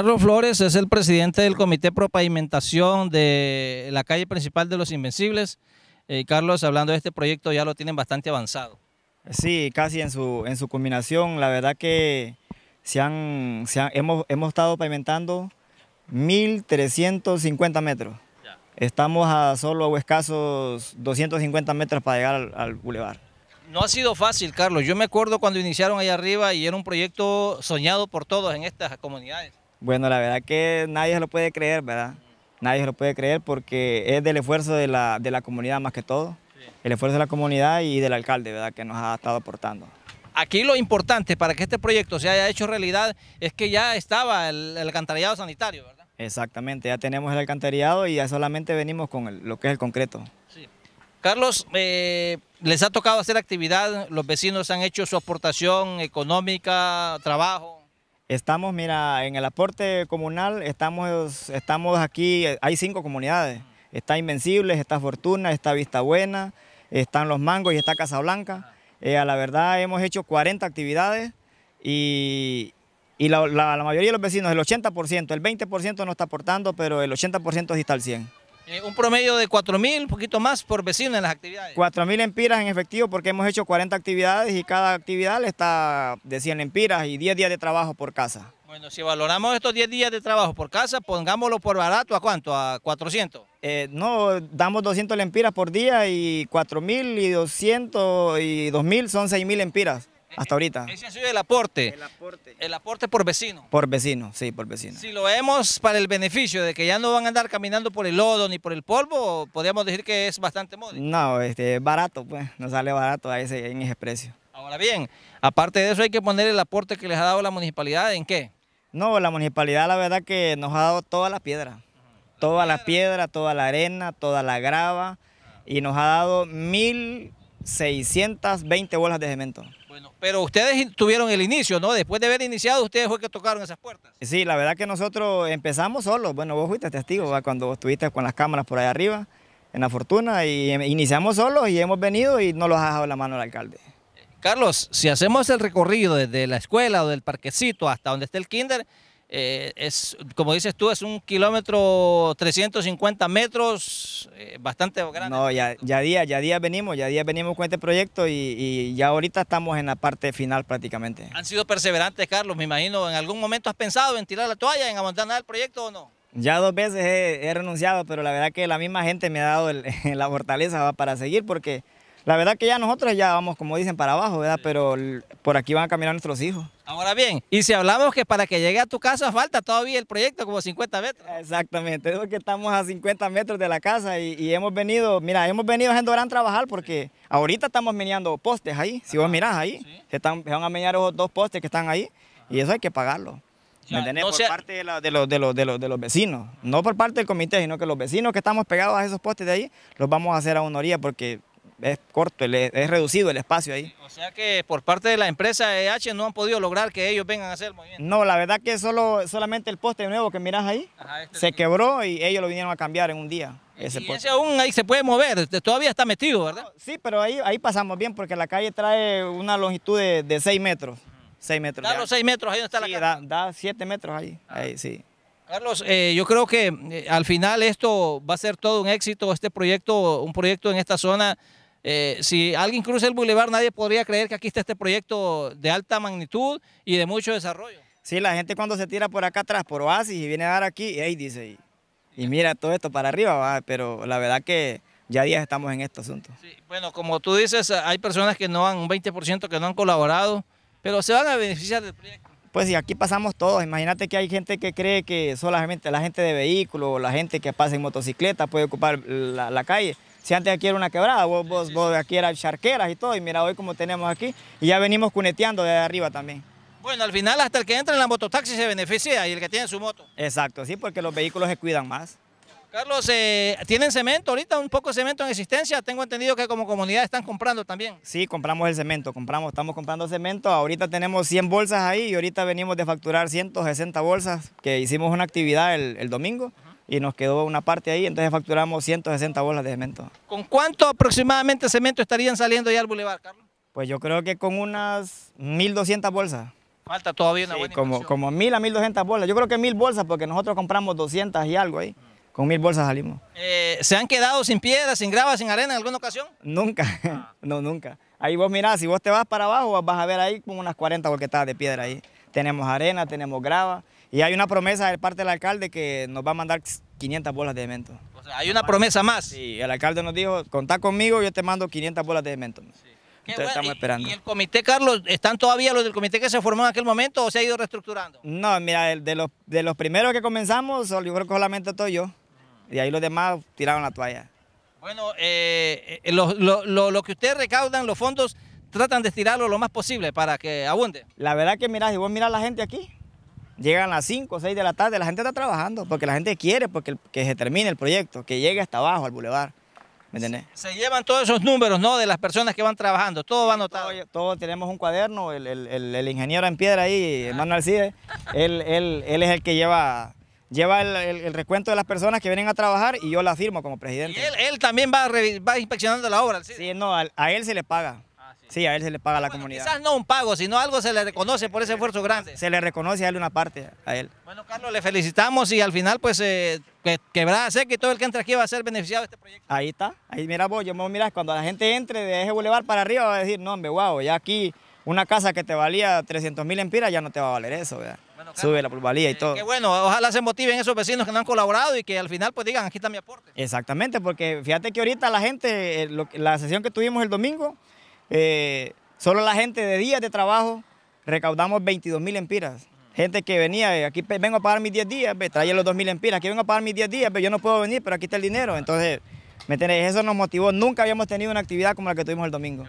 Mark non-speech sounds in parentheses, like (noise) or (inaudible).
Carlos Flores es el presidente del Comité Pro Pavimentación de la calle principal de Los Invencibles. Eh, Carlos, hablando de este proyecto, ya lo tienen bastante avanzado. Sí, casi en su, en su combinación. La verdad que se han, hemos, hemos, estado pavimentando 1.350 metros. Estamos a solo o escasos 250 metros para llegar al, bulevar. No ha sido fácil, Carlos. Yo me acuerdo cuando iniciaron ahí arriba y era un proyecto soñado por todos en estas comunidades. Bueno, la verdad que nadie se lo puede creer, ¿verdad? Nadie se lo puede creer porque es del esfuerzo de la, comunidad más que todo. El esfuerzo de la comunidad y del alcalde, ¿verdad? Que nos ha estado aportando. Aquí lo importante para que este proyecto se haya hecho realidad es que ya estaba el, alcantarillado sanitario, ¿verdad? Exactamente, ya tenemos el alcantarillado y ya solamente venimos con lo que es el concreto. Sí. Carlos, eh, les ha tocado hacer actividad, los vecinos han hecho su aportación económica, trabajo. Estamos, mira, en el aporte comunal, estamos, estamos aquí, hay cinco comunidades. Está Invencibles, está Fortuna, está Vista Buena, están Los Mangos y está Casablanca. Eh, a la verdad hemos hecho 40 actividades y, la, mayoría de los vecinos, el 80%, el 20% no está aportando, pero el 80% sí está al 100%. Eh, un promedio de 4.000, un poquito más por vecino en las actividades. 4.000 empiras en efectivo porque hemos hecho 40 actividades y cada actividad está de 100 empiras y 10 días de trabajo por casa. Bueno, si valoramos estos 10 días de trabajo por casa, pongámoslo por barato, ¿a cuánto? ¿A 400? Eh, no, damos 200 lempiras por día y 4.000 y 200 y 2.000 son 6.000 empiras. Hasta eh, ahorita. Ese ha el aporte. El aporte. El aporte por vecino. Por vecino, sí, por vecino. Si lo vemos para el beneficio de que ya no van a andar caminando por el lodo ni por el polvo, podríamos decir que es bastante módico. No, este, barato, pues, nos sale barato a ese, en ese precio. Ahora bien, aparte de eso hay que poner el aporte que les ha dado la municipalidad, ¿en qué? No, la municipalidad la verdad que nos ha dado toda la piedra. toda la piedra, toda la arena, toda la grava. Y nos ha dado mil 620 bolas de cemento. Bueno, pero ustedes tuvieron el inicio, ¿no? Después de haber iniciado, ustedes fue que tocaron esas puertas. Sí, la verdad que nosotros empezamos solos. Bueno, vos fuiste testigo cuando estuviste con las cámaras por allá arriba, en la fortuna, y em-, iniciamos solos y hemos venido y no los ha dejado la mano el alcalde. Carlos, si hacemos el recorrido desde la escuela o del parquecito hasta donde está el kinder, eh, es, como dices tú, es un kilómetro 350 metros, eh, bastante grande. No, ya, ya día, ya día venimos, ya día venimos con este proyecto y, y, ya ahorita estamos en la parte final prácticamente. Han sido perseverantes, Carlos, me imagino. ¿En algún momento has pensado en tirar la toalla, en abandonar el proyecto o no? Ya dos veces he, renunciado, pero la verdad que la misma gente me ha dado (laughs) la fortaleza para seguir porque la verdad que ya nosotros ya vamos, como dicen, para abajo, ¿verdad? Pero por aquí van a caminar nuestros hijos. Ahora bien, y si hablamos que para que llegue a tu casa falta todavía el proyecto como 50 metros. Exactamente, es porque estamos a 50 metros de la casa y, hemos venido, mira, hemos venido a a trabajar porque ahorita estamos meneando postes ahí, si vos mirás ahí, se, están, van a menear dos postes que están ahí y eso hay que pagarlo. no por parte de, los, de, los, de, los, vecinos, no por parte del comité, sino que los vecinos que estamos pegados a esos postes de ahí, los vamos a hacer a honoría porque es corto, es reducido el espacio ahí. O sea que por parte de la empresa EH no han podido lograr que ellos vengan a hacer el movimiento. No, la verdad que solo, solamente el poste nuevo que mirás ahí este se quebró y ellos lo vinieron a cambiar en un día. Ese y ese aún ahí se puede mover, todavía está metido, ¿verdad? Sí, pero ahí, ahí pasamos bien porque la calle trae una longitud de, 6 metros. 6 metros. Da los 6 metros ahí donde está la calle. Da 7 metros ahí, ah. ahí sí. Carlos, eh, yo creo que eh, al final esto va a ser todo un éxito, este proyecto, un proyecto en esta zona eh, si alguien cruza el bulevar, nadie podría creer que aquí está este proyecto de alta magnitud y de mucho desarrollo. Sí, la gente cuando se tira por acá atrás, por Oasis, y viene a dar aquí, y ahí dice, y, mira todo esto para arriba, ¿va? pero la verdad que ya días estamos en este asunto. bueno, como tú dices, hay personas que no han, un 20% que no han colaborado, pero se van a beneficiar del proyecto. Pues sí, aquí pasamos todos. Imagínate que hay gente que cree que solamente la gente de vehículo la gente que pasa en motocicleta puede ocupar la calle si antes aquí era una quebrada, vos, vos, aquí eran charqueras y todo, y mira hoy como tenemos aquí, y ya venimos cuneteando de arriba también. Bueno, al final hasta el que entra en la mototaxi se beneficia y el que tiene su moto. Exacto, sí, porque los vehículos se cuidan más. Carlos, eh, ¿tienen cemento ahorita? ¿Un poco de cemento en existencia? Tengo entendido que como comunidad están comprando también. Sí, compramos el cemento, compramos, estamos comprando cemento. Ahorita tenemos 100 bolsas ahí y ahorita venimos de facturar 160 bolsas que hicimos una actividad el, domingo y nos quedó una parte ahí, entonces facturamos 160 bolas de cemento. ¿Con cuánto aproximadamente cemento estarían saliendo ya al bulevar, Carlos? Pues yo creo que con unas 1.200 bolsas. Falta todavía una sí, como, como 1.000 a 1.200 bolsas. Yo creo que 1.000 bolsas porque nosotros compramos 200 y algo ahí. Mm. Con 1.000 bolsas salimos. Eh, ¿Se han quedado sin piedra, sin grava, sin arena en alguna ocasión? Nunca, ah. (laughs) no, nunca. Ahí vos mirás, si vos te vas para abajo vas a ver ahí como unas 40 bolquetadas de piedra ahí. Tenemos arena, tenemos grava. Y hay una promesa de parte del alcalde que nos va a mandar 500 bolas de cemento. O sea, hay una promesa más. Sí, el alcalde nos dijo, contá conmigo, yo te mando 500 bolas de cemento. Entonces, estamos esperando. ¿Y el comité, Carlos, están todavía los del comité que se formó en aquel momento o se ha ido reestructurando? No, mira, de los, de los primeros que comenzamos, yo creo que solamente estoy yo. Mm. Y ahí los demás tiraron la toalla. Bueno, eh, eh, lo, que ustedes recaudan, los fondos, tratan de estirarlo lo más posible para que abunde. La verdad que, mira, si vos miras la gente aquí, Llegan a las 5 o 6 de la tarde, la gente está trabajando porque la gente quiere porque que se termine el proyecto, que llegue hasta abajo al bulevar. ¿Me Se llevan todos esos números, ¿no? De las personas que van trabajando, todo va anotado. Todos tenemos un cuaderno, el, ingeniero en piedra ahí, ah. Manuel Alcide, él, es el que lleva lleva el, recuento de las personas que vienen a trabajar y yo la firmo como presidente. él, también va, va inspeccionando la obra. Sí, sí no, a, él se le paga. Sí, a él se le paga a la comunidad. Quizás no un pago, sino algo se le reconoce por ese esfuerzo grande. Se le reconoce a él una parte, a él. Bueno, Carlos, le felicitamos y al final, pues, quebrada eh, seca que todo el que entre aquí va a ser beneficiado de este proyecto. Ahí está, ahí mira vos, yo me mirar, cuando la gente entre de ese bulevar para arriba va a decir, no, hombre, wow, ya aquí una casa que te valía 300 mil empiras ya no te va a valer eso, ¿verdad? Sube la plusvalía y eh, todo. Que bueno, ojalá se motiven esos vecinos que no han colaborado y que al final pues digan, aquí está mi aporte. Exactamente, porque fíjate que ahorita la gente, eh, la sesión que tuvimos el domingo, eh, solo la gente de días de trabajo recaudamos 22 mil empiras. Gente que venía, aquí vengo a pagar mis 10 días, me traía los 2 mil empiras, aquí vengo a pagar mis 10 días, pero yo no puedo venir, pero aquí está el dinero. Entonces, ¿me Eso nos motivó. Nunca habíamos tenido una actividad como la que tuvimos el domingo.